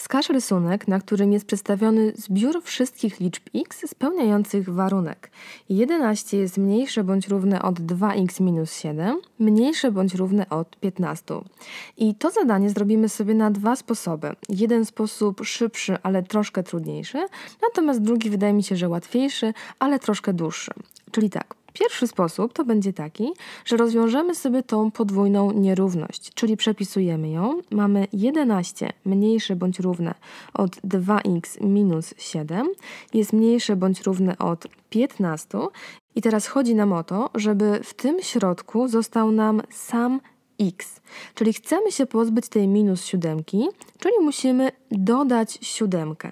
Wskaż rysunek, na którym jest przedstawiony zbiór wszystkich liczb x spełniających warunek. 11 jest mniejsze bądź równe od 2x minus 7, mniejsze bądź równe od 15. I to zadanie zrobimy sobie na dwa sposoby. Jeden sposób szybszy, ale troszkę trudniejszy, natomiast drugi wydaje mi się, że łatwiejszy, ale troszkę dłuższy. Czyli tak, Pierwszy sposób to będzie taki, że rozwiążemy sobie tą podwójną nierówność, czyli przepisujemy ją. Mamy 11 mniejsze bądź równe od 2x minus 7, jest mniejsze bądź równe od 15 i teraz chodzi nam o to, żeby w tym środku został nam sam x. Czyli chcemy się pozbyć tej minus siódemki, czyli musimy dodać siódemkę.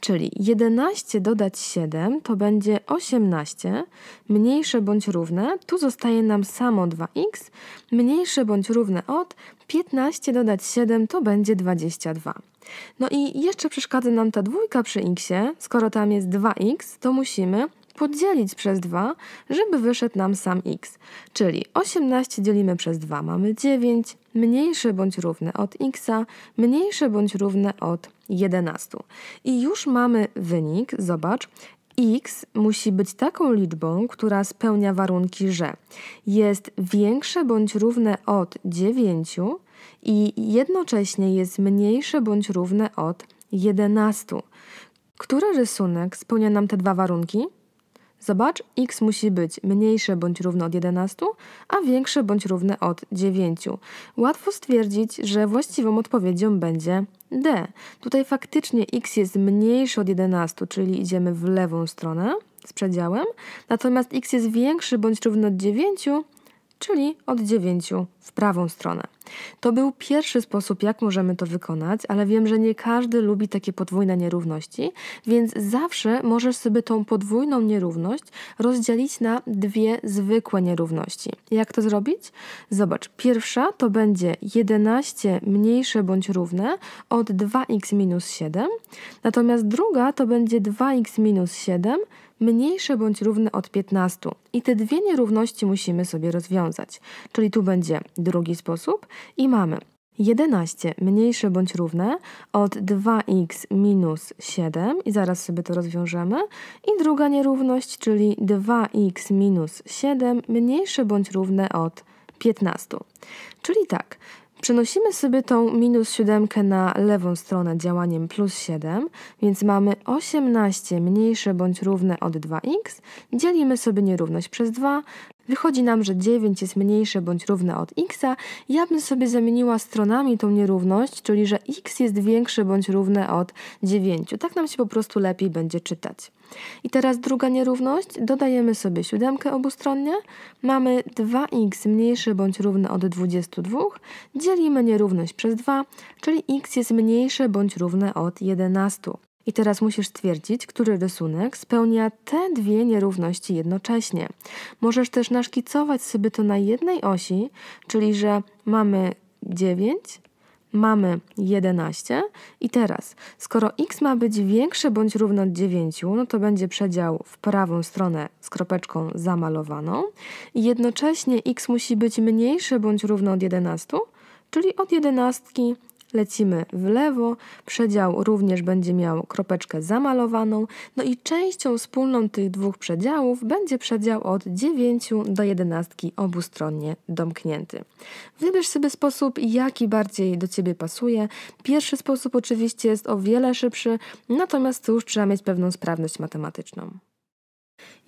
Czyli 11 dodać 7 to będzie 18, mniejsze bądź równe, tu zostaje nam samo 2x, mniejsze bądź równe od 15 dodać 7 to będzie 22. No i jeszcze przeszkadza nam ta dwójka przy x, skoro tam jest 2x, to musimy podzielić przez 2, żeby wyszedł nam sam x. Czyli 18 dzielimy przez 2 mamy 9, mniejsze bądź równe od x, mniejsze bądź równe od 11. I już mamy wynik, zobacz, x musi być taką liczbą, która spełnia warunki, że jest większe bądź równe od 9 i jednocześnie jest mniejsze bądź równe od 11. Który rysunek spełnia nam te dwa warunki? Zobacz, x musi być mniejsze bądź równe od 11, a większe bądź równe od 9. Łatwo stwierdzić, że właściwą odpowiedzią będzie D. Tutaj faktycznie x jest mniejsze od 11, czyli idziemy w lewą stronę z przedziałem, natomiast x jest większy bądź równy od 9, czyli od 9 w prawą stronę. To był pierwszy sposób, jak możemy to wykonać, ale wiem, że nie każdy lubi takie podwójne nierówności, więc zawsze możesz sobie tą podwójną nierówność rozdzielić na dwie zwykłe nierówności. Jak to zrobić? Zobacz, pierwsza to będzie 11 mniejsze bądź równe od 2x minus 7, natomiast druga to będzie 2x minus 7 mniejsze bądź równe od 15 i te dwie nierówności musimy sobie rozwiązać. Czyli tu będzie drugi sposób i mamy 11 mniejsze bądź równe od 2x minus 7 i zaraz sobie to rozwiążemy. I druga nierówność, czyli 2x minus 7 mniejsze bądź równe od 15. Czyli tak, Przenosimy sobie tą minus 7 na lewą stronę działaniem plus 7, więc mamy 18 mniejsze bądź równe od 2x, dzielimy sobie nierówność przez 2, Wychodzi nam, że 9 jest mniejsze bądź równe od x, ja bym sobie zamieniła stronami tą nierówność, czyli że x jest większe bądź równe od 9. Tak nam się po prostu lepiej będzie czytać. I teraz druga nierówność, dodajemy sobie siódemkę obustronnie, mamy 2x mniejsze bądź równe od 22, dzielimy nierówność przez 2, czyli x jest mniejsze bądź równe od 11. I teraz musisz stwierdzić, który rysunek spełnia te dwie nierówności jednocześnie. Możesz też naszkicować sobie to na jednej osi, czyli że mamy 9, mamy 11 i teraz, skoro x ma być większe bądź równo 9, no to będzie przedział w prawą stronę z kropeczką zamalowaną i jednocześnie x musi być mniejsze bądź równo od 11, czyli od 11 lecimy w lewo, przedział również będzie miał kropeczkę zamalowaną, no i częścią wspólną tych dwóch przedziałów będzie przedział od 9 do 11 obustronnie domknięty. Wybierz sobie sposób, jaki bardziej do Ciebie pasuje. Pierwszy sposób oczywiście jest o wiele szybszy, natomiast tu już trzeba mieć pewną sprawność matematyczną.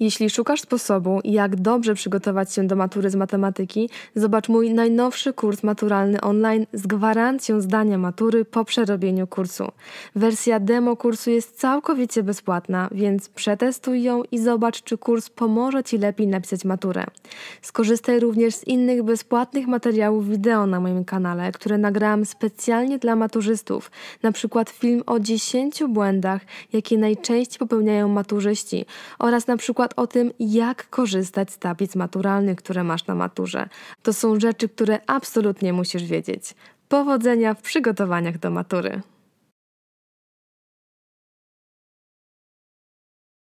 Jeśli szukasz sposobu, jak dobrze przygotować się do matury z matematyki, zobacz mój najnowszy kurs maturalny online z gwarancją zdania matury po przerobieniu kursu. Wersja demo kursu jest całkowicie bezpłatna, więc przetestuj ją i zobacz, czy kurs pomoże Ci lepiej napisać maturę. Skorzystaj również z innych bezpłatnych materiałów wideo na moim kanale, które nagrałam specjalnie dla maturzystów, na przykład film o 10 błędach, jakie najczęściej popełniają maturzyści oraz na przykład o tym, jak korzystać z tablic maturalnych, które masz na maturze. To są rzeczy, które absolutnie musisz wiedzieć. Powodzenia w przygotowaniach do matury!